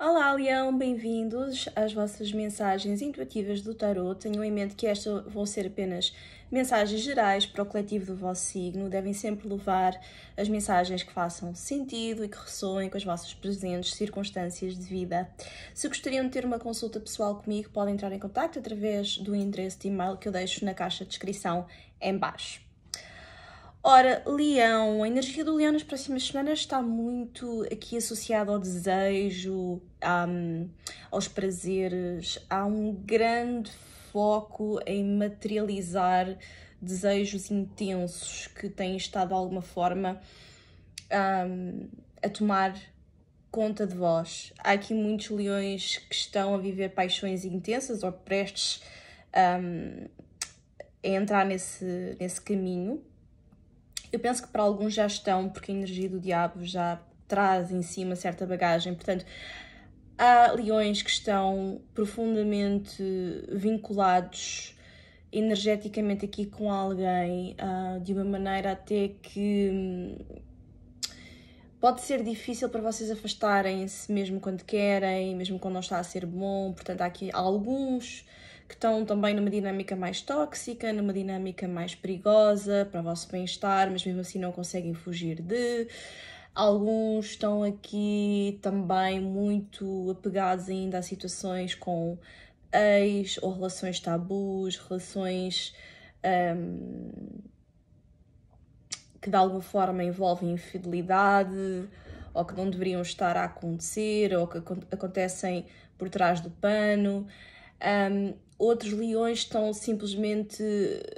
Olá, Leão, bem-vindos às vossas mensagens intuitivas do Tarot. Tenham em mente que estas vão ser apenas mensagens gerais para o coletivo do vosso signo. Devem sempre levar as mensagens que façam sentido e que ressoem com as vossas presentes circunstâncias de vida. Se gostariam de ter uma consulta pessoal comigo, podem entrar em contato através do endereço de e-mail que eu deixo na caixa de descrição em baixo. Ora, Leão, a energia do Leão nas próximas semanas está muito aqui associada ao desejo, aos prazeres. Há um grande foco em materializar desejos intensos que têm estado de alguma forma um, a tomar conta de vós. Há aqui muitos leões que estão a viver paixões intensas ou prestes um, a entrar nesse, nesse caminho. Eu penso que para alguns já estão, porque a energia do diabo já traz em si uma certa bagagem. Portanto, há leões que estão profundamente vinculados energeticamente aqui com alguém uh, de uma maneira até que hum, pode ser difícil para vocês afastarem-se mesmo quando querem, mesmo quando não está a ser bom. Portanto, há aqui alguns que estão também numa dinâmica mais tóxica, numa dinâmica mais perigosa para o vosso bem-estar, mas mesmo assim não conseguem fugir de. Alguns estão aqui também muito apegados ainda a situações com ex ou relações tabus, relações um, que de alguma forma envolvem infidelidade ou que não deveriam estar a acontecer ou que acontecem por trás do pano. Um, outros leões estão simplesmente. Eh,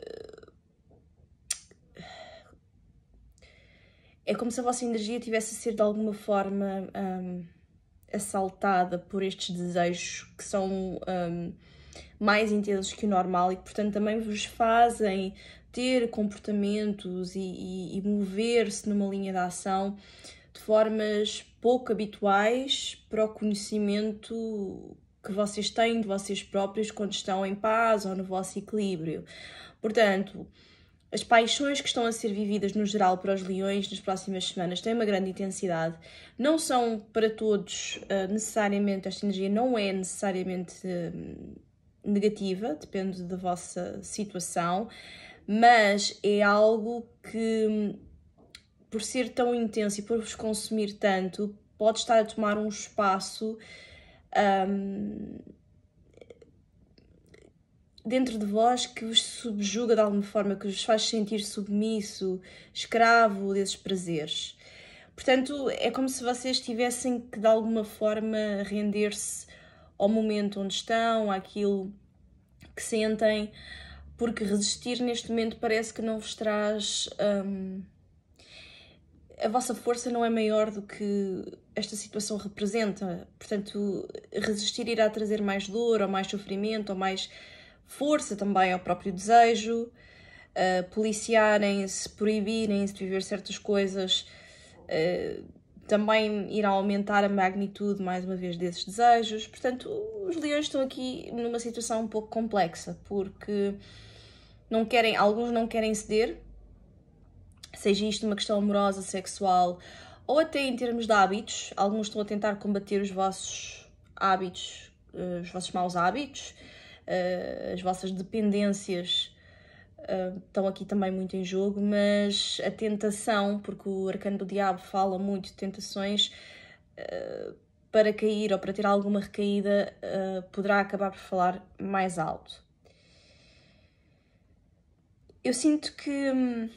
é como se a vossa energia tivesse a ser de alguma forma um, assaltada por estes desejos que são um, mais intensos que o normal e que, portanto, também vos fazem ter comportamentos e, e, e mover-se numa linha de ação de formas pouco habituais para o conhecimento que vocês têm de vocês próprios quando estão em paz ou no vosso equilíbrio. Portanto, as paixões que estão a ser vividas no geral para os leões nas próximas semanas têm uma grande intensidade. Não são para todos uh, necessariamente, esta energia não é necessariamente uh, negativa, depende da vossa situação, mas é algo que, por ser tão intenso e por vos consumir tanto, pode estar a tomar um espaço um, dentro de vós que vos subjuga de alguma forma, que vos faz sentir submisso, escravo desses prazeres. Portanto, é como se vocês tivessem que de alguma forma render-se ao momento onde estão, àquilo que sentem, porque resistir neste momento parece que não vos traz. Um, a vossa força não é maior do que esta situação representa. Portanto, resistir irá trazer mais dor, ou mais sofrimento, ou mais força também ao próprio desejo. Uh, policiarem-se, proibirem-se de viver certas coisas, uh, também irá aumentar a magnitude, mais uma vez, desses desejos. Portanto, os leões estão aqui numa situação um pouco complexa, porque não querem, alguns não querem ceder seja isto uma questão amorosa, sexual ou até em termos de hábitos. Alguns estão a tentar combater os vossos hábitos, eh, os vossos maus hábitos, eh, as vossas dependências. Eh, estão aqui também muito em jogo, mas a tentação, porque o arcano do diabo fala muito de tentações, para cair ou para ter alguma recaída, poderá acabar por falar mais alto. Eu sinto que hum,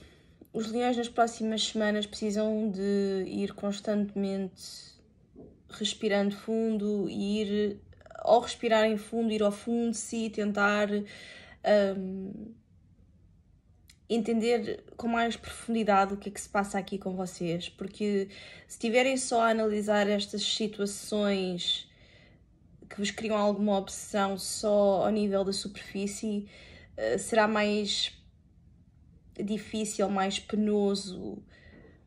os leões nas próximas semanas precisam de ir constantemente respirando fundo e ir ao respirar em fundo, ir ao fundo de si, tentar um, entender com mais profundidade o que é que se passa aqui com vocês, porque se estiverem só a analisar estas situações que vos criam alguma obsessão só ao nível da superfície, uh, será mais difícil, mais penoso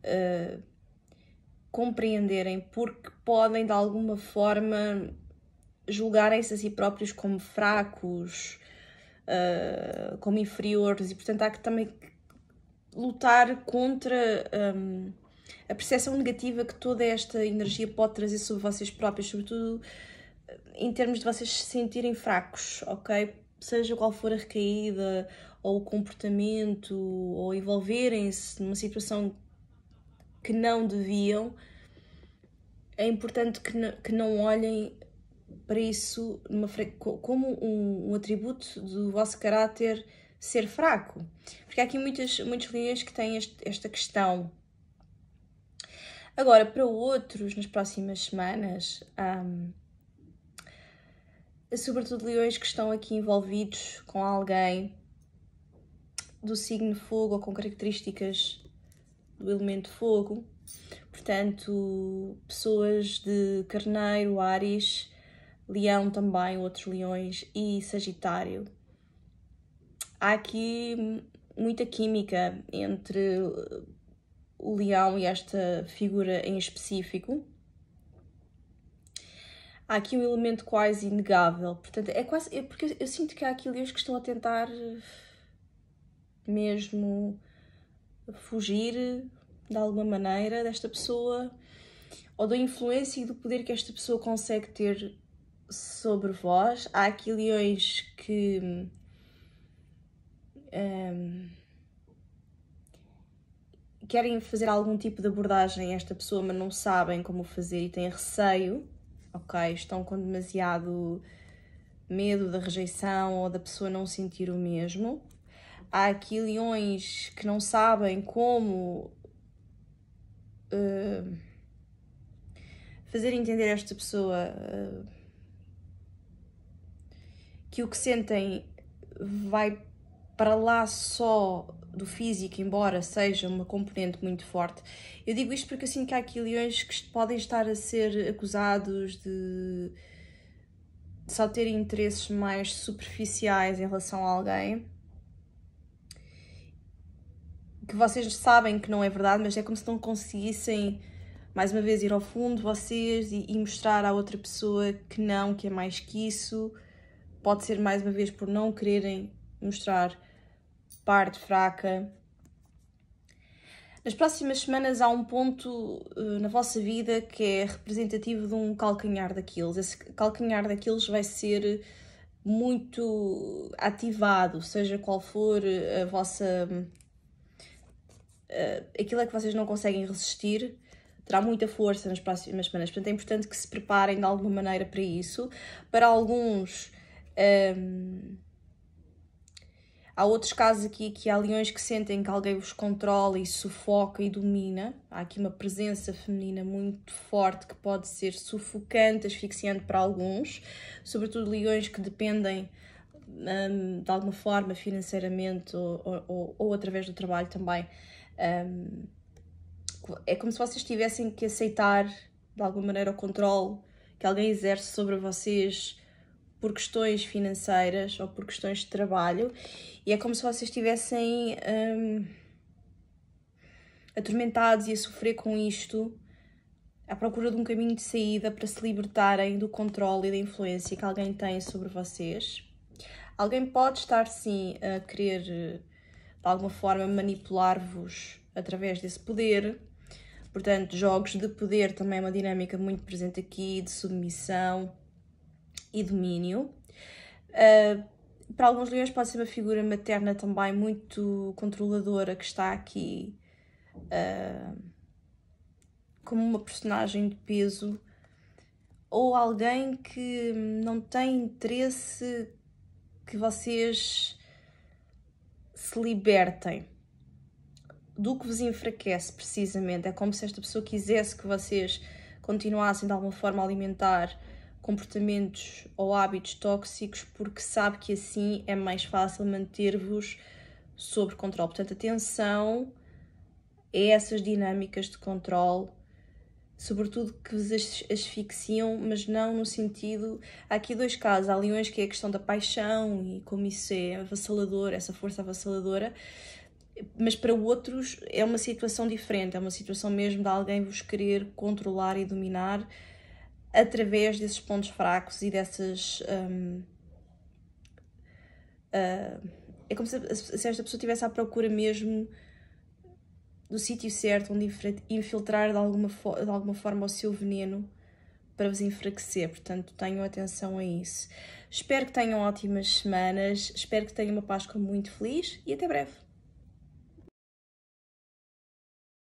uh, compreenderem, porque podem de alguma forma julgarem-se a si próprios como fracos, uh, como inferiores, e portanto há que também lutar contra um, ehm, a percepção negativa que toda esta energia pode trazer sobre vocês próprios, sobretudo eh, em termos de vocês se sentirem fracos, ok? seja qual for a recaída, ou o comportamento, ou envolverem-se numa situação que não deviam, é importante que, não, que não olhem para isso numa, como um, um, atributo do vosso caráter ser fraco. Porque há aqui muitas, muitas linhas que têm este, esta questão. Agora, para outros, nas próximas semanas, um, sobretudo leões que estão aqui envolvidos com alguém do signo fogo ou com características do elemento fogo. Portanto, pessoas de carneiro, Ares, leão também, outros leões e Sagitário. Há aqui muita química entre o leão e esta figura em específico há aqui um elemento quase inegável. Portanto, é quase. É porque eu, eu sinto que há aqui livros que estão a tentar eh, mesmo fugir de alguma maneira desta pessoa ou da influência e do poder que esta pessoa consegue ter sobre vós. Há aqui leões que. Um, ehm, querem fazer algum tipo de abordagem a esta pessoa, mas não sabem como fazer e têm receio ok? Estão com demasiado medo da rejeição ou da pessoa não sentir o mesmo. Há aqui leões que não sabem como uh, fazer entender esta pessoa uh, que o que sentem vai para lá só do físico, embora seja uma componente muito forte. Eu digo isto porque assim que há leões que podem estar a ser acusados de só terem interesses mais superficiais em relação a alguém que vocês sabem que não é verdade, mas é como se não conseguissem mais uma vez ir ao fundo vocês e, e mostrar à outra pessoa que não, que é mais que isso. Pode ser mais uma vez por não quererem mostrar parte fraca. Nas próximas semanas há um ponto eh, na vossa vida que é representativo de um calcanhar daqueles. Esse calcanhar daqueles vai ser muito ativado, seja qual for eh, a vossa. Eh, aquilo é que vocês não conseguem resistir, terá muita força nas próximas semanas. Portanto, é importante que se preparem de alguma maneira para isso. Para alguns. Ehm, Há outros casos aqui que há leões que sentem que alguém os controla e sufoca e domina. Há aqui uma presença feminina muito forte que pode ser sufocante, asfixiante para alguns, sobretudo leões que dependem um, de alguma forma financeiramente ou, ou, ou, através do trabalho também. Um, é como se vocês tivessem que aceitar de alguma maneira o controle que alguém exerce sobre vocês por questões financeiras ou por questões de trabalho e é como se vocês estivessem hum, atormentados e a sofrer com isto à procura de um caminho de saída para se libertarem do controle e da influência que alguém tem sobre vocês. Alguém pode estar sim a querer de alguma forma manipular-vos através desse poder. Portanto, jogos de poder também é uma dinâmica muito presente aqui, de submissão, e domínio. Uh, para alguns leões pode ser uma figura materna também muito controladora que está aqui uh, como uma personagem de peso ou alguém que não tem interesse que vocês se libertem do que vos enfraquece precisamente. É como se esta pessoa quisesse que vocês continuassem de alguma forma a alimentar comportamentos ou hábitos tóxicos, porque sabe que assim é mais fácil manter-vos sob controle. Portanto, atenção a essas dinâmicas de controle, sobretudo que vos asfixiam, mas não no sentido. Há aqui dois casos: há leões que é a questão da paixão e como isso é avassalador, essa força avassaladora. Mas para outros é uma situação diferente, é uma situação mesmo de alguém vos querer controlar e dominar, através desses pontos fracos e dessas. Um, uh, ah, é como se, se, esta pessoa estivesse à procura mesmo do sítio certo onde infiltrar de alguma, de alguma forma o seu veneno para vos enfraquecer, portanto tenham atenção a isso. Espero que tenham ótimas semanas, espero que tenham uma Páscoa muito feliz e até breve!